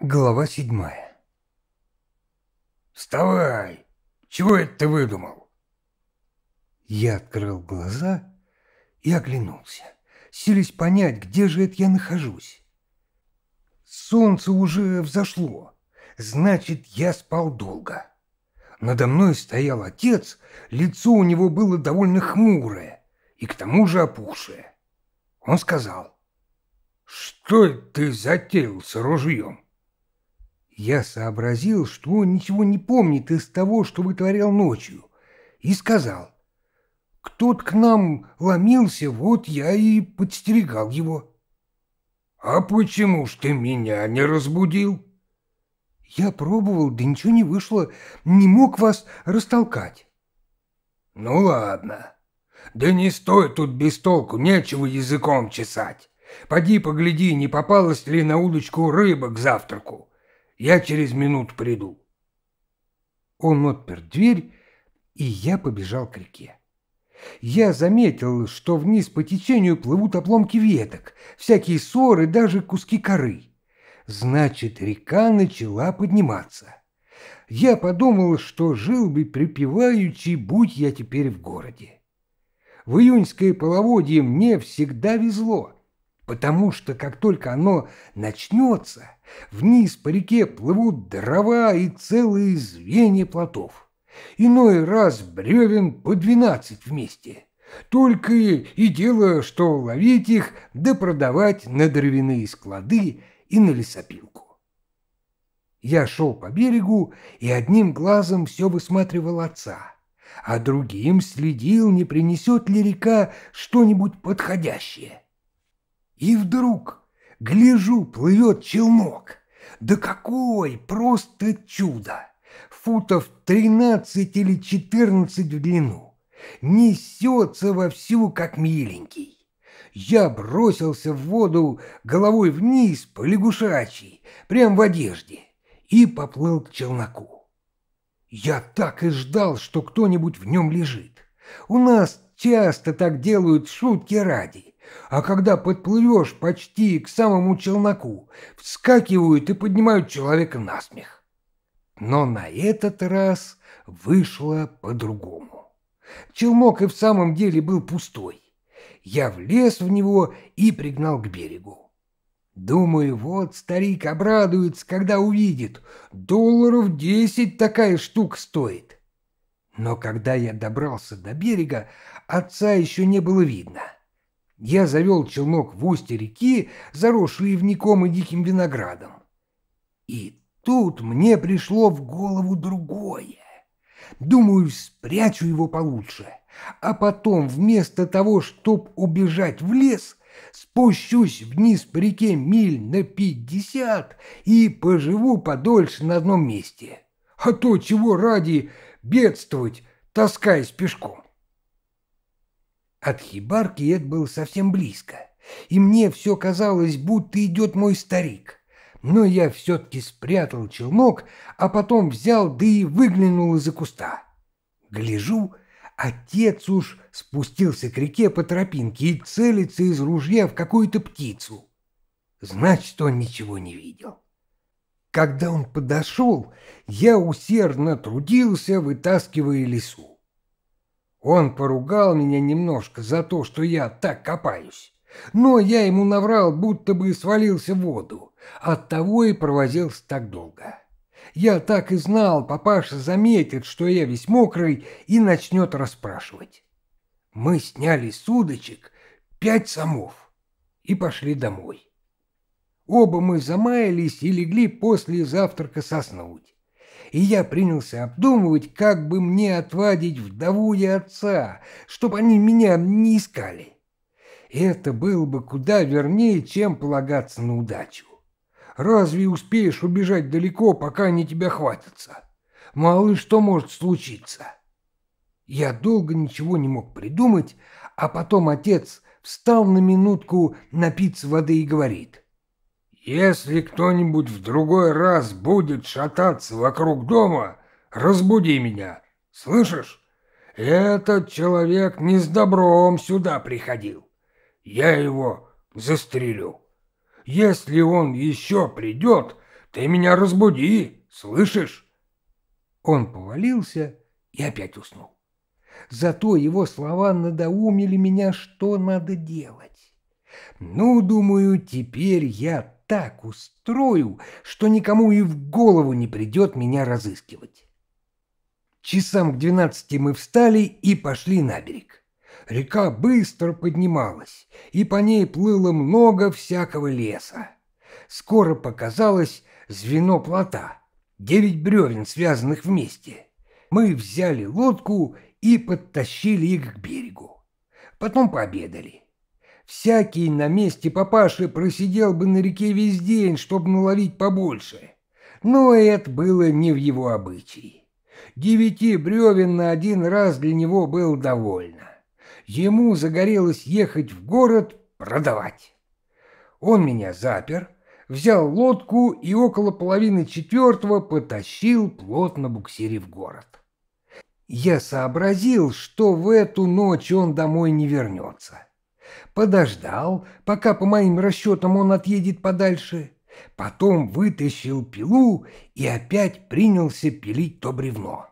Глава седьмая. «Вставай! Чего это ты выдумал?» Я открыл глаза и оглянулся, селись понять, где же это я нахожусь. Солнце уже взошло, значит, я спал долго. Надо мной стоял отец, лицо у него было довольно хмурое и к тому же опухшее. Он сказал, «Что ты затеял с ружьем?» Я сообразил, что он ничего не помнит из того, что вытворял ночью, и сказал, «Кто-то к нам ломился, вот я и подстерегал его». «А почему ж ты меня не разбудил?» «Я пробовал, да ничего не вышло, не мог вас растолкать». «Ну ладно. Да не стой тут без толку, нечего языком чесать. Поди погляди, не попалась ли на удочку рыба к завтраку. Я через минуту приду. Он отпер дверь, и я побежал к реке. Я заметил, что вниз по течению плывут обломки веток, всякие ссоры, даже куски коры. Значит, река начала подниматься. Я подумал, что жил бы припеваючи, будь я теперь в городе. В июньское половодье мне всегда везло потому что как только оно начнется, вниз по реке плывут дрова и целые звенья плотов. Иной раз бревен по двенадцать вместе. Только и дело, что ловить их да продавать на дровяные склады и на лесопилку. Я шел по берегу и одним глазом все высматривал отца, а другим следил, не принесет ли река что-нибудь подходящее. И вдруг, гляжу, плывет челнок. Да какой просто чудо! Футов тринадцать или четырнадцать в длину. Несется вовсю, как миленький. Я бросился в воду головой вниз по лягушачьей, прям в одежде, и поплыл к челноку. Я так и ждал, что кто-нибудь в нем лежит. У нас часто так делают шутки ради. А когда подплывешь почти к самому челноку, вскакивают и поднимают человека на смех. Но на этот раз вышло по-другому. Челнок и в самом деле был пустой. Я влез в него и пригнал к берегу. Думаю, вот старик обрадуется, когда увидит. Долларов десять такая штука стоит. Но когда я добрался до берега, отца еще не было видно. Я завел челнок в устье реки, заросшей ивником и диким виноградом. И тут мне пришло в голову другое. Думаю, спрячу его получше, а потом вместо того, чтоб убежать в лес, спущусь вниз по реке миль на пятьдесят и поживу подольше на одном месте. А то чего ради бедствовать, таскаясь пешком. От хибарки Эд был совсем близко, и мне все казалось, будто идет мой старик. Но я все-таки спрятал челнок, а потом взял, да и выглянул из-за куста. Гляжу, отец уж спустился к реке по тропинке и целится из ружья в какую-то птицу. Значит, он ничего не видел. Когда он подошел, я усердно трудился, вытаскивая лесу. Он поругал меня немножко за то, что я так копаюсь. Но я ему наврал, будто бы свалился в воду. Оттого и провозился так долго. Я так и знал, папаша заметит, что я весь мокрый, и начнет расспрашивать. Мы сняли с удочек пять самов и пошли домой. Оба мы замаялись и легли после завтрака соснуть и я принялся обдумывать, как бы мне отвадить вдову и отца, чтобы они меня не искали. это было бы куда вернее, чем полагаться на удачу. Разве успеешь убежать далеко, пока они тебя хватятся? Мало что может случиться. Я долго ничего не мог придумать, а потом отец встал на минутку напиться воды и говорит — если кто-нибудь в другой раз будет шататься вокруг дома, разбуди меня. Слышишь? Этот человек не с добром сюда приходил. Я его застрелю. Если он еще придет, ты меня разбуди, слышишь? Он повалился и опять уснул. Зато его слова надоумили меня, что надо делать. Ну, думаю, теперь я так устрою, что никому и в голову не придет меня разыскивать. Часам к двенадцати мы встали и пошли на берег. Река быстро поднималась, и по ней плыло много всякого леса. Скоро показалось звено плота, девять бревен, связанных вместе. Мы взяли лодку и подтащили их к берегу. Потом пообедали. Всякий на месте папаши просидел бы на реке весь день, чтобы наловить побольше. Но это было не в его обычае. Девяти бревен на один раз для него было довольно. Ему загорелось ехать в город продавать. Он меня запер, взял лодку и около половины четвертого потащил плот на буксире в город. Я сообразил, что в эту ночь он домой не вернется подождал, пока по моим расчетам он отъедет подальше, потом вытащил пилу и опять принялся пилить то бревно.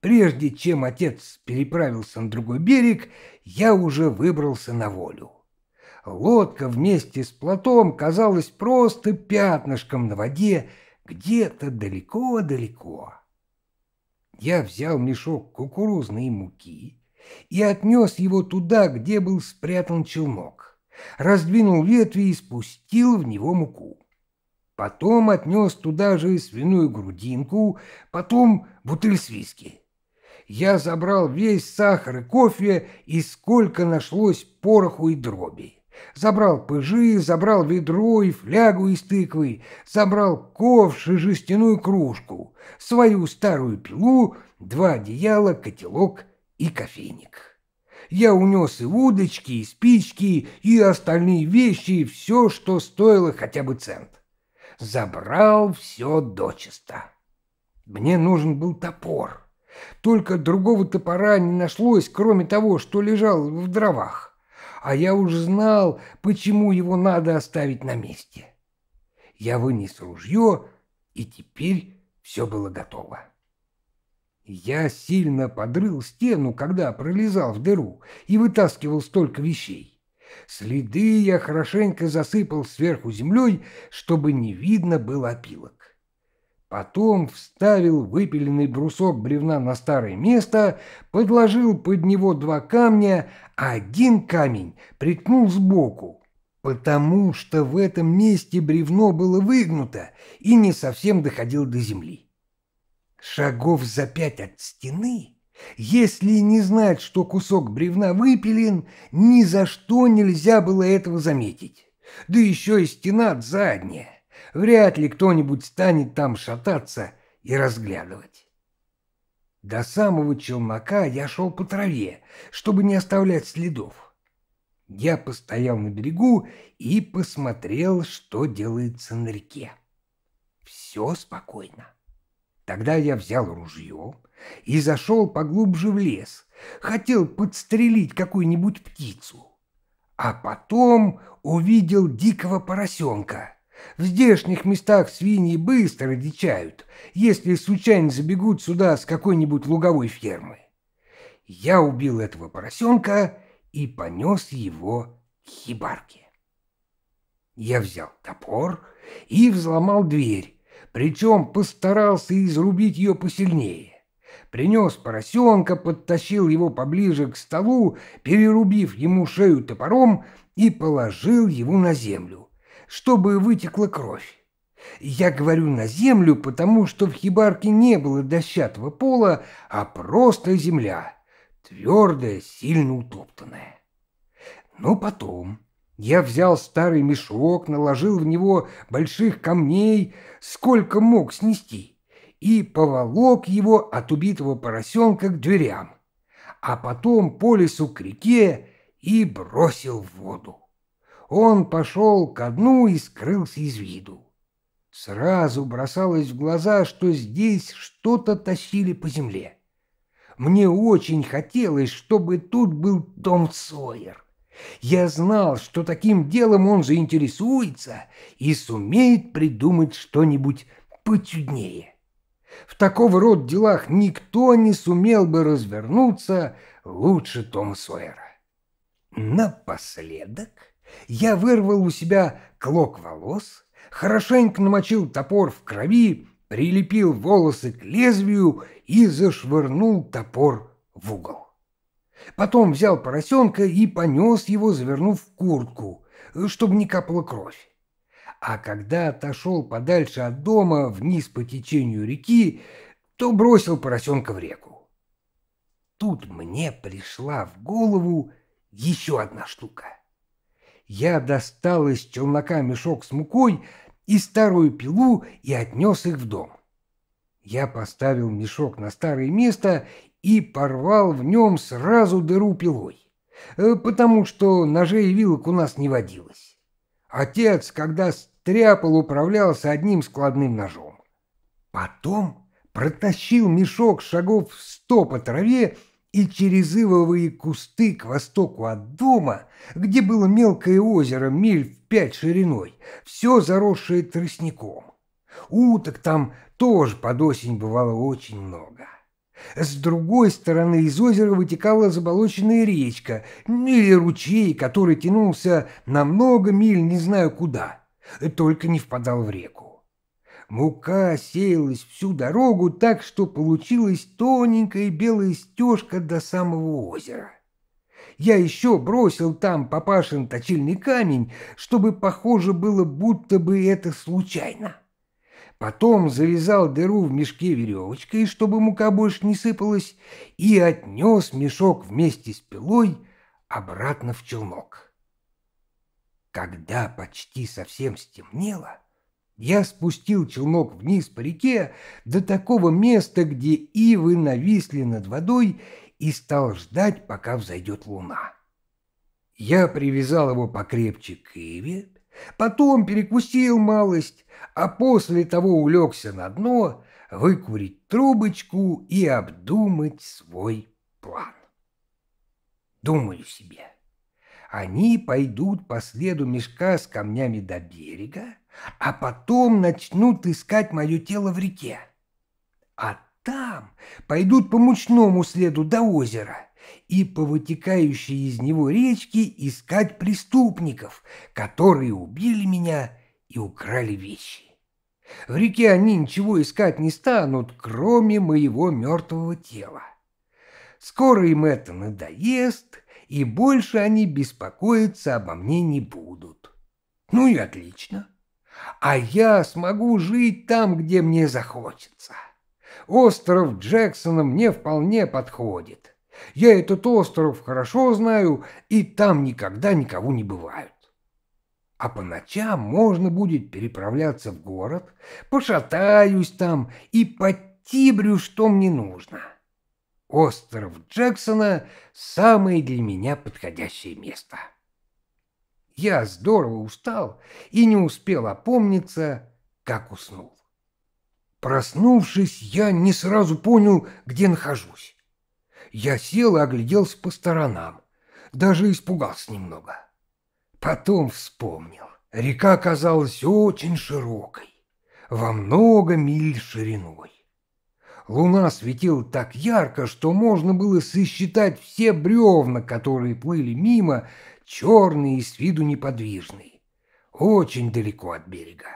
Прежде чем отец переправился на другой берег, я уже выбрался на волю. Лодка вместе с плотом казалась просто пятнышком на воде где-то далеко-далеко. Я взял мешок кукурузной муки, и отнес его туда, где был спрятан челнок, раздвинул ветви и спустил в него муку. Потом отнес туда же свиную грудинку, потом бутыль с виски. Я забрал весь сахар и кофе, и сколько нашлось пороху и дроби. Забрал пыжи, забрал ведро и флягу из тыквы, забрал ковш и жестяную кружку, свою старую пилу, два одеяла, котелок и кофейник. Я унес и удочки, и спички, и остальные вещи, и все, что стоило хотя бы цент. Забрал все дочисто. Мне нужен был топор. Только другого топора не нашлось, кроме того, что лежал в дровах. А я уже знал, почему его надо оставить на месте. Я вынес ружье, и теперь все было готово. Я сильно подрыл стену, когда пролезал в дыру и вытаскивал столько вещей. Следы я хорошенько засыпал сверху землей, чтобы не видно было опилок. Потом вставил выпиленный брусок бревна на старое место, подложил под него два камня, а один камень приткнул сбоку, потому что в этом месте бревно было выгнуто и не совсем доходило до земли. Шагов за пять от стены, если не знать, что кусок бревна выпилен, ни за что нельзя было этого заметить. Да еще и стена задняя. Вряд ли кто-нибудь станет там шататься и разглядывать. До самого челнока я шел по траве, чтобы не оставлять следов. Я постоял на берегу и посмотрел, что делается на реке. Все спокойно. Тогда я взял ружье и зашел поглубже в лес, хотел подстрелить какую-нибудь птицу. А потом увидел дикого поросенка. В здешних местах свиньи быстро дичают, если случайно забегут сюда с какой-нибудь луговой фермы. Я убил этого поросенка и понес его к хибарке. Я взял топор и взломал дверь, причем постарался изрубить ее посильнее. Принес поросенка, подтащил его поближе к столу, перерубив ему шею топором и положил его на землю, чтобы вытекла кровь. Я говорю «на землю», потому что в хибарке не было дощатого пола, а просто земля, твердая, сильно утоптанная. Но потом я взял старый мешок, наложил в него больших камней, сколько мог снести, и поволок его от убитого поросенка к дверям, а потом по лесу к реке и бросил в воду. Он пошел ко дну и скрылся из виду. Сразу бросалось в глаза, что здесь что-то тащили по земле. Мне очень хотелось, чтобы тут был дом Сойер. Я знал, что таким делом он заинтересуется и сумеет придумать что-нибудь почуднее. В такого рода делах никто не сумел бы развернуться лучше Тома Сойера. Напоследок я вырвал у себя клок волос, хорошенько намочил топор в крови, прилепил волосы к лезвию и зашвырнул топор в угол. Потом взял поросенка и понес его, завернув в куртку, э, чтобы не капала кровь. А когда отошел подальше от дома, вниз по течению реки, то бросил поросенка в реку. Тут мне пришла в голову еще одна штука. Я достал из челнока мешок с мукой и старую пилу и отнес их в дом. Я поставил мешок на старое место и порвал в нем сразу дыру пилой, э, потому что ножей и вилок у нас не водилось. Отец, когда стряпал, управлялся одним складным ножом. Потом протащил мешок шагов в сто по траве и через ивовые кусты к востоку от дома, где было мелкое озеро миль в пять шириной, все заросшее тростником. Уток там тоже под осень бывало очень много. С другой стороны из озера вытекала заболоченная речка или ручей, который тянулся на много миль не знаю куда, только не впадал в реку. Мука сеялась всю дорогу так, что получилась тоненькая белая стежка до самого озера. Я еще бросил там папашин точильный камень, чтобы похоже было, будто бы это случайно. Потом завязал дыру в мешке веревочкой, чтобы мука больше не сыпалась, и отнес мешок вместе с пилой обратно в челнок. Когда почти совсем стемнело, я спустил челнок вниз по реке до такого места, где ивы нависли над водой, и стал ждать, пока взойдет луна. Я привязал его покрепче к иве, потом перекусил малость, а после того улегся на дно, выкурить трубочку и обдумать свой план. Думаю себе, они пойдут по следу мешка с камнями до берега, а потом начнут искать мое тело в реке. А там пойдут по мучному следу до озера – и по вытекающей из него речке искать преступников, которые убили меня и украли вещи. В реке они ничего искать не станут, кроме моего мертвого тела. Скоро им это надоест, и больше они беспокоиться обо мне не будут. Ну и отлично. А я смогу жить там, где мне захочется. Остров Джексона мне вполне подходит. Я этот остров хорошо знаю, и там никогда никого не бывают. А по ночам можно будет переправляться в город, пошатаюсь там и подтибрю, что мне нужно. Остров Джексона – самое для меня подходящее место. Я здорово устал и не успел опомниться, как уснул. Проснувшись, я не сразу понял, где нахожусь я сел и огляделся по сторонам. Даже испугался немного. Потом вспомнил. Река казалась очень широкой, во много миль шириной. Луна светила так ярко, что можно было сосчитать все бревна, которые плыли мимо, черные и с виду неподвижные, очень далеко от берега.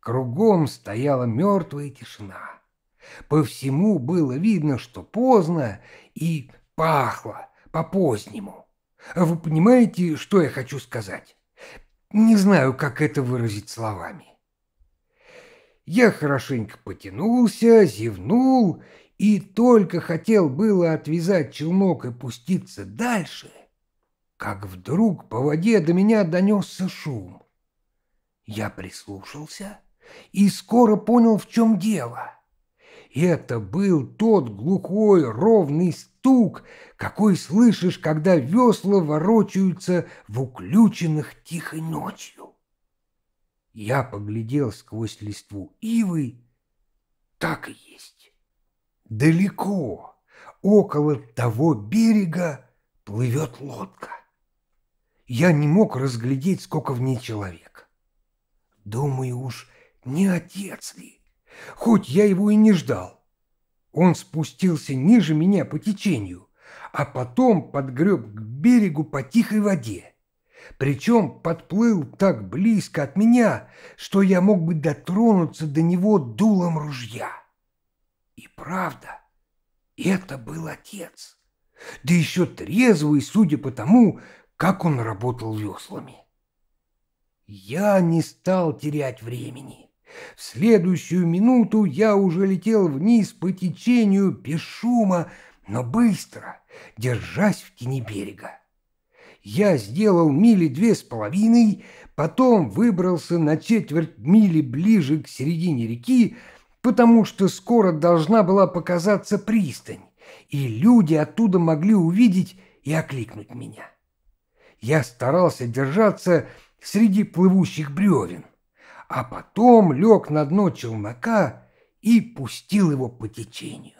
Кругом стояла мертвая тишина. По всему было видно, что поздно и пахло по-позднему. Вы понимаете, что я хочу сказать? Не знаю, как это выразить словами. Я хорошенько потянулся, зевнул и только хотел было отвязать челнок и пуститься дальше, как вдруг по воде до меня донесся шум. Я прислушался и скоро понял, в чем дело. Это был тот глухой, ровный стук, какой слышишь, когда весла ворочаются в уключенных тихой ночью. Я поглядел сквозь листву ивы. Так и есть. Далеко, около того берега, плывет лодка. Я не мог разглядеть, сколько в ней человек. Думаю уж, не отец ли? хоть я его и не ждал. Он спустился ниже меня по течению, а потом подгреб к берегу по тихой воде. Причем подплыл так близко от меня, что я мог бы дотронуться до него дулом ружья. И правда, это был отец. Да еще трезвый, судя по тому, как он работал веслами. Я не стал терять времени в следующую минуту я уже летел вниз по течению без шума, но быстро, держась в тени берега. Я сделал мили две с половиной, потом выбрался на четверть мили ближе к середине реки, потому что скоро должна была показаться пристань, и люди оттуда могли увидеть и окликнуть меня. Я старался держаться среди плывущих бревен а потом лег на дно челнока и пустил его по течению.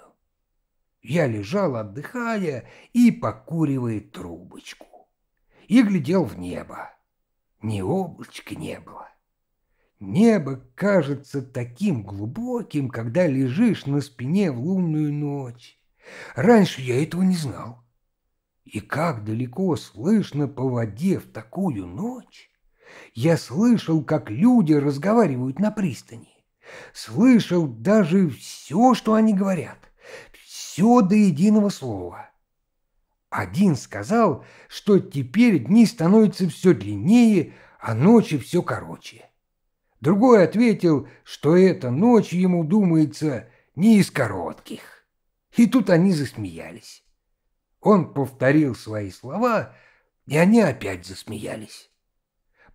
Я лежал, отдыхая и покуривая трубочку, и глядел в небо. Ни облачка не было. Небо кажется таким глубоким, когда лежишь на спине в лунную ночь. Раньше я этого не знал. И как далеко слышно по воде в такую ночь, я слышал, как люди разговаривают на пристани. Слышал даже все, что они говорят. Все до единого слова. Один сказал, что теперь дни становятся все длиннее, а ночи все короче. Другой ответил, что эта ночь ему думается не из коротких. И тут они засмеялись. Он повторил свои слова, и они опять засмеялись.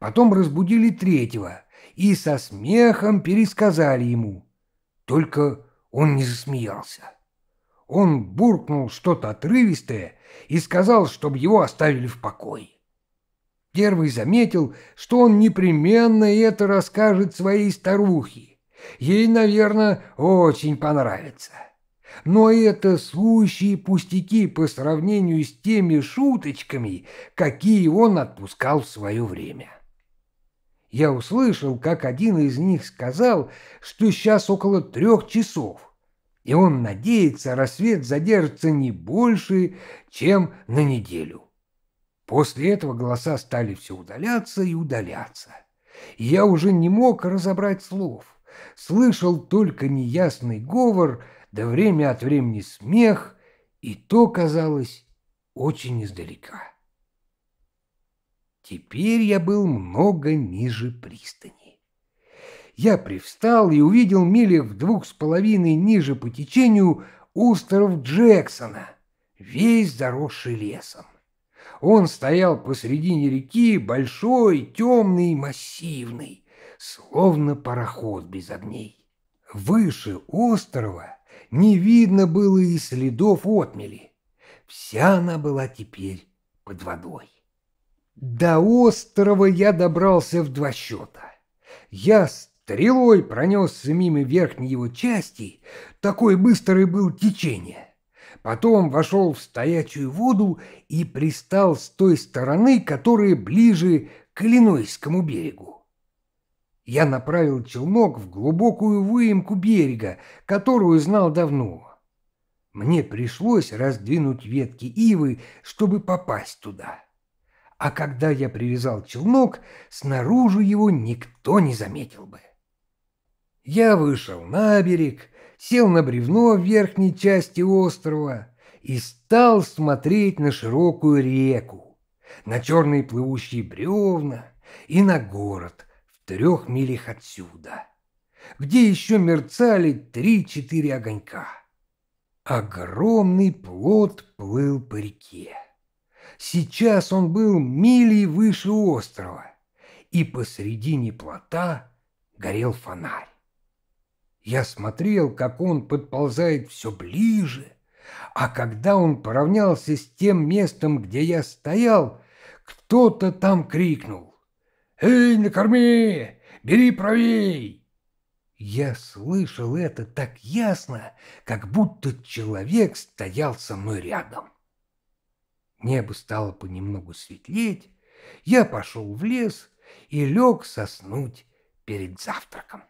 Потом разбудили третьего и со смехом пересказали ему. Только он не засмеялся. Он буркнул что-то отрывистое и сказал, чтобы его оставили в покое. Первый заметил, что он непременно это расскажет своей старухе. Ей, наверное, очень понравится. Но это сущие пустяки по сравнению с теми шуточками, какие он отпускал в свое время. Я услышал, как один из них сказал, что сейчас около трех часов, и он надеется, рассвет задержится не больше, чем на неделю. После этого голоса стали все удаляться и удаляться. я уже не мог разобрать слов, слышал только неясный говор, да время от времени смех, и то казалось очень издалека. Теперь я был много ниже пристани. Я привстал и увидел милях в двух с половиной ниже по течению остров Джексона, весь заросший лесом. Он стоял посредине реки, большой, темный, массивный, словно пароход без огней. Выше острова не видно было и следов отмели. Вся она была теперь под водой. До острова я добрался в два счета. Я стрелой пронесся мимо верхней его части, такой быстрый был течение. Потом вошел в стоячую воду и пристал с той стороны, которая ближе к Иллинойскому берегу. Я направил челнок в глубокую выемку берега, которую знал давно. Мне пришлось раздвинуть ветки ивы, чтобы попасть туда а когда я привязал челнок, снаружи его никто не заметил бы. Я вышел на берег, сел на бревно в верхней части острова и стал смотреть на широкую реку, на черные плывущие бревна и на город в трех милях отсюда, где еще мерцали три-четыре огонька. Огромный плод плыл по реке. Сейчас он был мили выше острова, и посредине плота горел фонарь. Я смотрел, как он подползает все ближе, а когда он поравнялся с тем местом, где я стоял, кто-то там крикнул. «Эй, накорми, Бери правей!» Я слышал это так ясно, как будто человек стоял со мной рядом. Небо стало понемногу светлеть, я пошел в лес и лег соснуть перед завтраком.